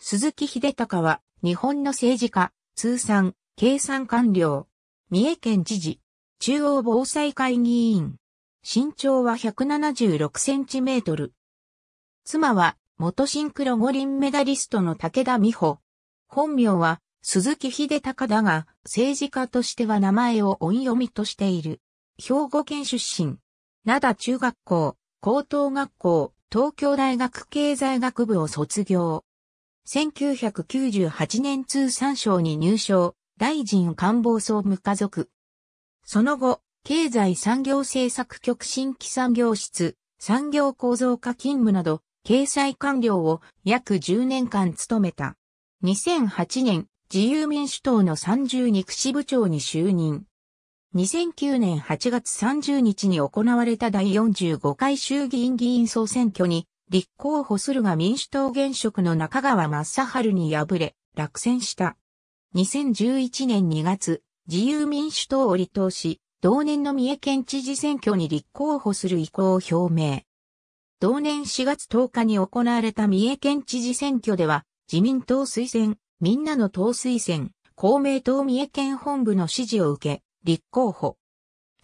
鈴木秀隆は、日本の政治家、通産、計算官僚、三重県知事、中央防災会議員。身長は176センチメートル。妻は、元シンクロ五輪メダリストの武田美穂。本名は、鈴木秀隆だが、政治家としては名前を音読みとしている。兵庫県出身。灘中学校、高等学校、東京大学経済学部を卒業。1998年通産省に入省、大臣官房総務家族。その後、経済産業政策局新規産業室、産業構造化勤務など、経済官僚を約10年間務めた。2008年、自由民主党の三2区支部長に就任。2009年8月30日に行われた第45回衆議院議員総選挙に立候補するが民主党現職の中川正春に敗れ、落選した。2011年2月、自由民主党を離党し、同年の三重県知事選挙に立候補する意向を表明。同年4月10日に行われた三重県知事選挙では、自民党推薦、みんなの党推薦、公明党三重県本部の支持を受け、立候補。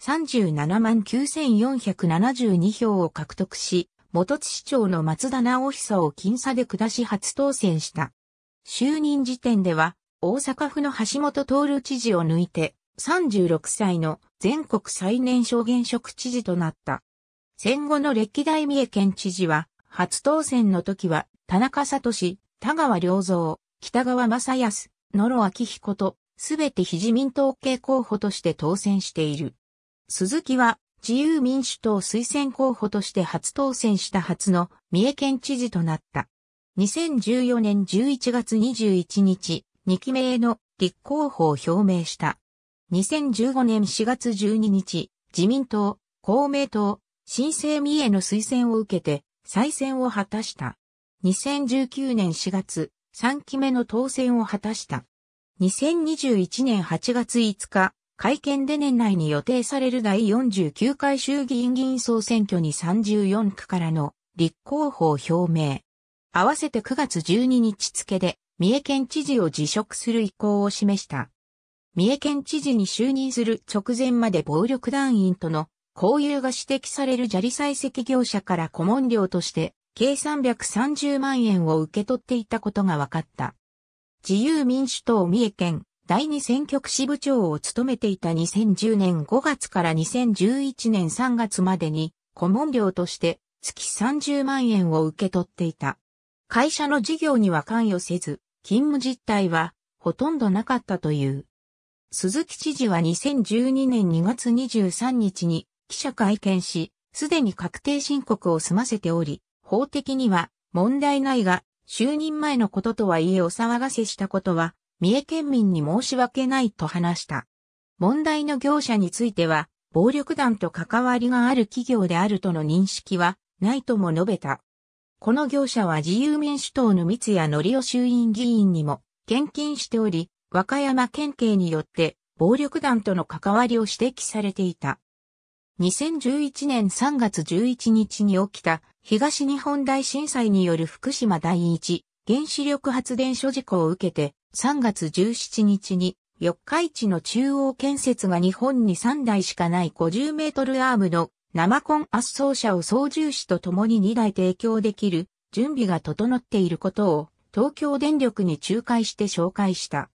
37万9472票を獲得し、元津市長の松田直久を僅差で下し初当選した。就任時点では、大阪府の橋本徹知事を抜いて、36歳の全国最年少現職知事となった。戦後の歴代三重県知事は、初当選の時は、田中聡、田川良造、北川正康、野呂昭彦と、すべて非自民党系候補として当選している。鈴木は自由民主党推薦候補として初当選した初の三重県知事となった。2014年11月21日、2期目への立候補を表明した。2015年4月12日、自民党、公明党、新生三重の推薦を受けて再選を果たした。2019年4月、3期目の当選を果たした。2021年8月5日、会見で年内に予定される第49回衆議院議員総選挙に34区からの立候補を表明。合わせて9月12日付で三重県知事を辞職する意向を示した。三重県知事に就任する直前まで暴力団員との交友が指摘される砂利採石業者から顧問料として計330万円を受け取っていたことが分かった。自由民主党三重県第二選挙区支部長を務めていた2010年5月から2011年3月までに、顧問料として月30万円を受け取っていた。会社の事業には関与せず、勤務実態はほとんどなかったという。鈴木知事は2012年2月23日に記者会見し、すでに確定申告を済ませており、法的には問題ないが、就任前のこととはいえお騒がせしたことは三重県民に申し訳ないと話した。問題の業者については、暴力団と関わりがある企業であるとの認識はないとも述べた。この業者は自由民主党の三谷則夫衆院議員にも献金しており、和歌山県警によって暴力団との関わりを指摘されていた。2011年3月11日に起きた東日本大震災による福島第一原子力発電所事故を受けて3月17日に四日市の中央建設が日本に3台しかない50メートルアームの生コン圧送車を操縦士と共に2台提供できる準備が整っていることを東京電力に仲介して紹介した。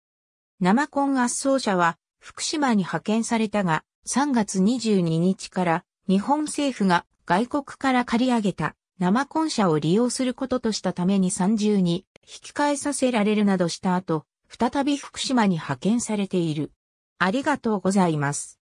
生コン圧送車は福島に派遣されたが3月22日から日本政府が外国から借り上げた生コン車を利用することとしたために30に引き換えさせられるなどした後、再び福島に派遣されている。ありがとうございます。